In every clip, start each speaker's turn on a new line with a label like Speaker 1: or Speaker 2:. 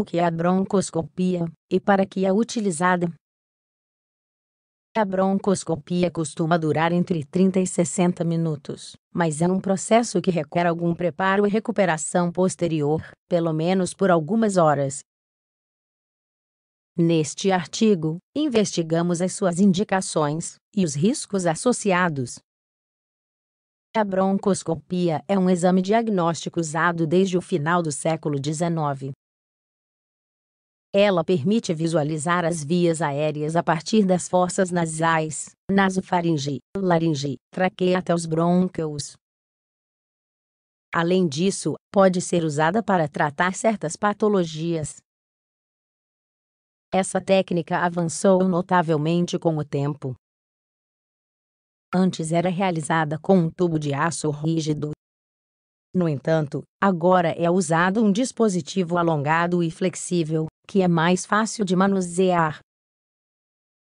Speaker 1: O que é a broncoscopia e para que é utilizada? A broncoscopia costuma durar entre 30 e 60 minutos, mas é um processo que requer algum preparo e recuperação posterior, pelo menos por algumas horas. Neste artigo, investigamos as suas indicações e os riscos associados. A broncoscopia é um exame diagnóstico usado desde o final do século XIX ela permite visualizar as vias aéreas a partir das forças nasais, nasofaringe, laringe, traqueia até os brônquios. Além disso, pode ser usada para tratar certas patologias. Essa técnica avançou notavelmente com o tempo. Antes era realizada com um tubo de aço rígido. No entanto, agora é usado um dispositivo alongado e flexível, que é mais fácil de manusear.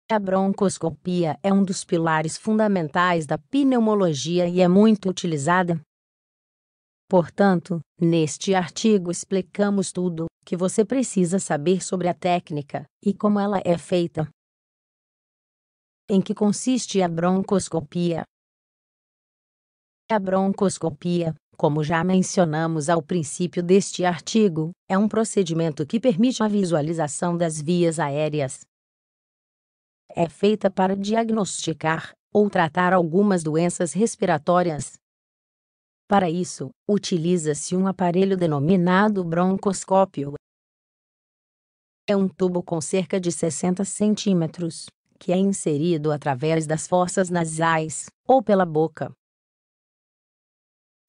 Speaker 1: A broncoscopia é um dos pilares fundamentais da pneumologia e é muito utilizada. Portanto, neste artigo explicamos tudo que você precisa saber sobre a técnica e como ela é feita. Em que consiste a broncoscopia? A broncoscopia como já mencionamos ao princípio deste artigo, é um procedimento que permite a visualização das vias aéreas. É feita para diagnosticar ou tratar algumas doenças respiratórias. Para isso, utiliza-se um aparelho denominado broncoscópio. É um tubo com cerca de 60 centímetros, que é inserido através das fossas nasais, ou pela boca,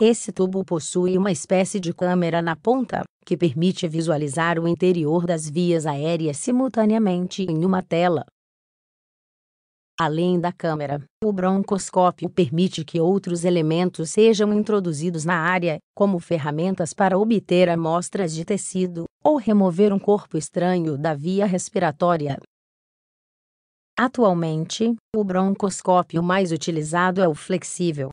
Speaker 1: esse tubo possui uma espécie de câmera na ponta, que permite visualizar o interior das vias aéreas simultaneamente em uma tela. Além da câmera, o broncoscópio permite que outros elementos sejam introduzidos na área, como ferramentas para obter amostras de tecido ou remover um corpo estranho da via respiratória. Atualmente, o broncoscópio mais utilizado é o flexível,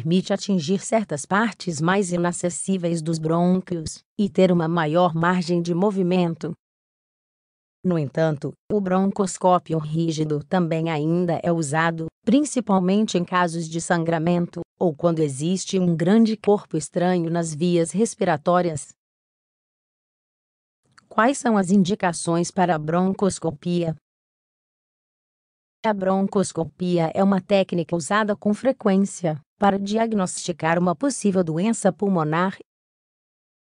Speaker 1: permite atingir certas partes mais inacessíveis dos brônquios e ter uma maior margem de movimento. No entanto, o broncoscópio rígido também ainda é usado, principalmente em casos de sangramento ou quando existe um grande corpo estranho nas vias respiratórias. Quais são as indicações para a broncoscopia? A broncoscopia é uma técnica usada com frequência para diagnosticar uma possível doença pulmonar.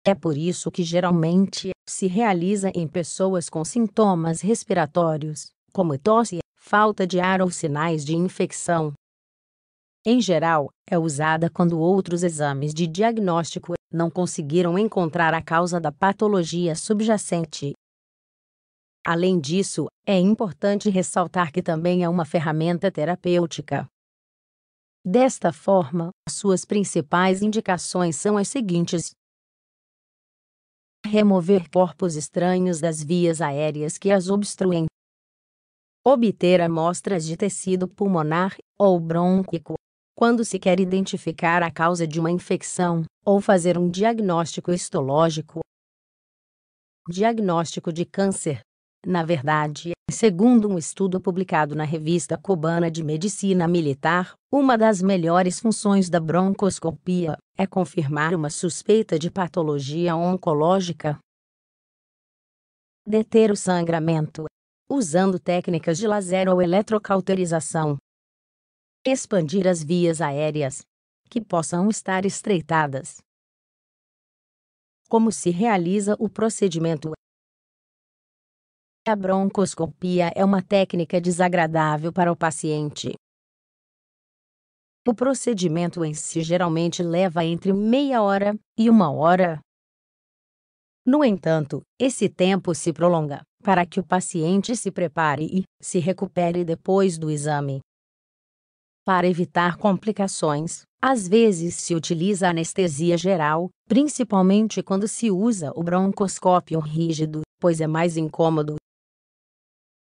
Speaker 1: É por isso que geralmente se realiza em pessoas com sintomas respiratórios, como tosse, falta de ar ou sinais de infecção. Em geral, é usada quando outros exames de diagnóstico não conseguiram encontrar a causa da patologia subjacente. Além disso, é importante ressaltar que também é uma ferramenta terapêutica. Desta forma, suas principais indicações são as seguintes: remover corpos estranhos das vias aéreas que as obstruem, obter amostras de tecido pulmonar ou brônquico quando se quer identificar a causa de uma infecção ou fazer um diagnóstico histológico. Diagnóstico de câncer na verdade, segundo um estudo publicado na revista cubana de medicina militar, uma das melhores funções da broncoscopia é confirmar uma suspeita de patologia oncológica. Deter o sangramento usando técnicas de laser ou eletrocauterização. Expandir as vias aéreas que possam estar estreitadas. Como se realiza o procedimento? A broncoscopia é uma técnica desagradável para o paciente. O procedimento em si geralmente leva entre meia hora e uma hora. No entanto, esse tempo se prolonga para que o paciente se prepare e se recupere depois do exame. Para evitar complicações, às vezes se utiliza anestesia geral, principalmente quando se usa o broncoscópio rígido, pois é mais incômodo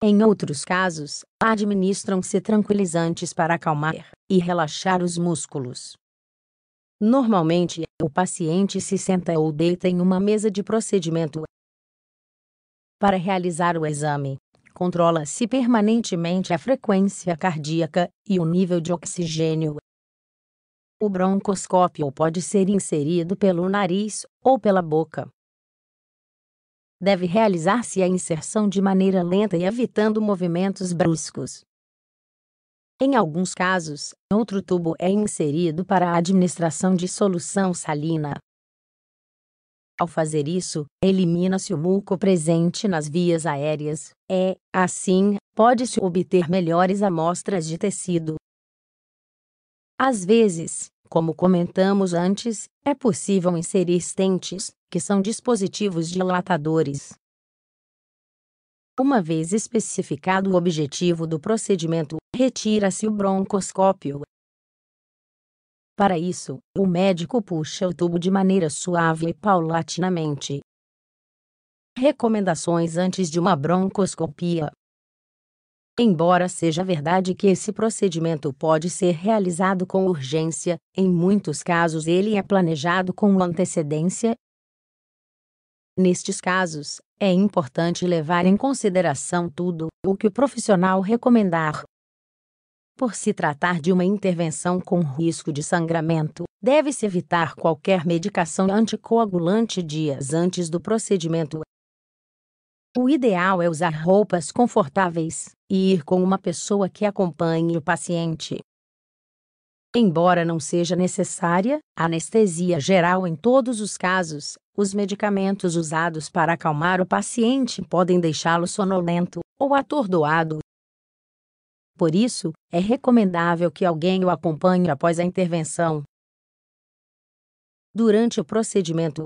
Speaker 1: em outros casos, administram-se tranquilizantes para acalmar e relaxar os músculos. Normalmente, o paciente se senta ou deita em uma mesa de procedimento para realizar o exame. Controla-se permanentemente a frequência cardíaca e o nível de oxigênio. O broncoscópio pode ser inserido pelo nariz ou pela boca deve realizar-se a inserção de maneira lenta e evitando movimentos bruscos. Em alguns casos, outro tubo é inserido para a administração de solução salina. Ao fazer isso, elimina-se o muco presente nas vias aéreas, e, assim, pode-se obter melhores amostras de tecido. Às vezes, como comentamos antes, é possível inserir estentes, que são dispositivos dilatadores. Uma vez especificado o objetivo do procedimento, retira-se o broncoscópio. Para isso, o médico puxa o tubo de maneira suave e paulatinamente. Recomendações antes de uma broncoscopia. Embora seja verdade que esse procedimento pode ser realizado com urgência, em muitos casos ele é planejado com antecedência Nestes casos, é importante levar em consideração tudo o que o profissional recomendar. Por se tratar de uma intervenção com risco de sangramento, deve-se evitar qualquer medicação anticoagulante dias antes do procedimento. O ideal é usar roupas confortáveis e ir com uma pessoa que acompanhe o paciente. Embora não seja necessária anestesia geral em todos os casos, os medicamentos usados para acalmar o paciente podem deixá-lo sonolento ou atordoado. Por isso, é recomendável que alguém o acompanhe após a intervenção. Durante o procedimento,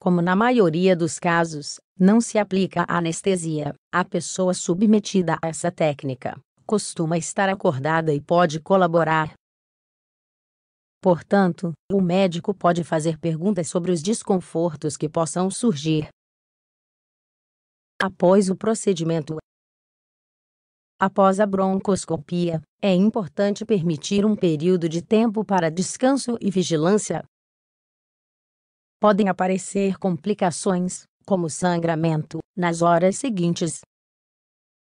Speaker 1: como na maioria dos casos, não se aplica anestesia à pessoa submetida a essa técnica costuma estar acordada e pode colaborar. Portanto, o médico pode fazer perguntas sobre os desconfortos que possam surgir após o procedimento. Após a broncoscopia, é importante permitir um período de tempo para descanso e vigilância. Podem aparecer complicações, como sangramento, nas horas seguintes.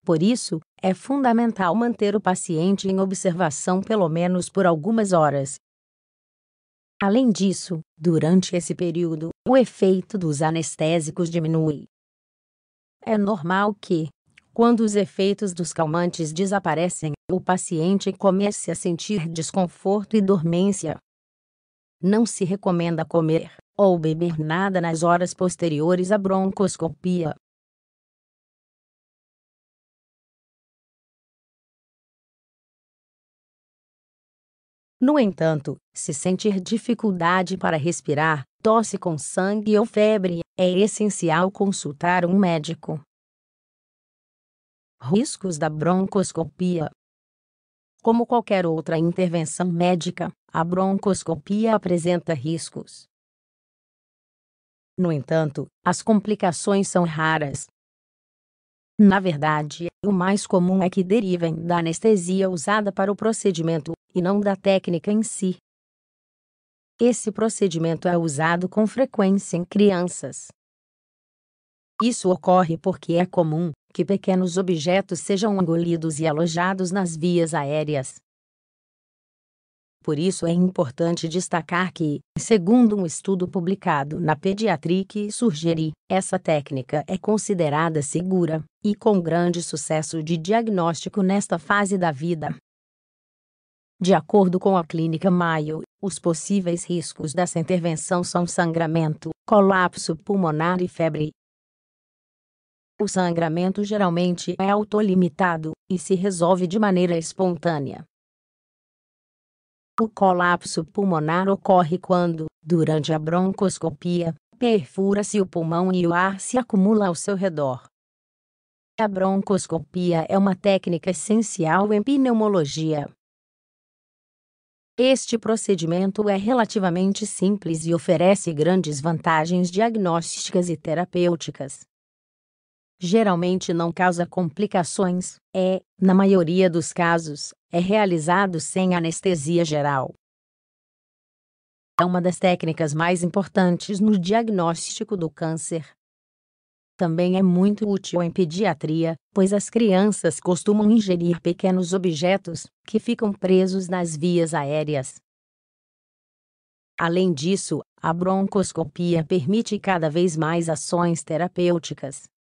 Speaker 1: Por isso, é fundamental manter o paciente em observação pelo menos por algumas horas. Além disso, durante esse período, o efeito dos anestésicos diminui. É normal que, quando os efeitos dos calmantes desaparecem, o paciente comece a sentir desconforto e dormência. Não se recomenda comer ou beber nada nas horas posteriores à broncoscopia. No entanto, se sentir dificuldade para respirar, tosse com sangue ou febre, é essencial consultar um médico. Riscos da broncoscopia Como qualquer outra intervenção médica, a broncoscopia apresenta riscos. No entanto, as complicações são raras. Na verdade, o mais comum é que derivem da anestesia usada para o procedimento e não da técnica em si. Esse procedimento é usado com frequência em crianças. Isso ocorre porque é comum que pequenos objetos sejam engolidos e alojados nas vias aéreas. Por isso é importante destacar que, segundo um estudo publicado na Pediatric Surgery, essa técnica é considerada segura e com grande sucesso de diagnóstico nesta fase da vida. De acordo com a clínica Mayo, os possíveis riscos dessa intervenção são sangramento, colapso pulmonar e febre. O sangramento geralmente é autolimitado e se resolve de maneira espontânea. O colapso pulmonar ocorre quando, durante a broncoscopia, perfura-se o pulmão e o ar se acumula ao seu redor. A broncoscopia é uma técnica essencial em pneumologia este procedimento é relativamente simples e oferece grandes vantagens diagnósticas e terapêuticas. Geralmente não causa complicações, é, na maioria dos casos, é realizado sem anestesia geral. É uma das técnicas mais importantes no diagnóstico do câncer, também é muito útil em pediatria, pois as crianças costumam ingerir pequenos objetos, que ficam presos nas vias aéreas. Além disso, a broncoscopia permite cada vez mais ações terapêuticas,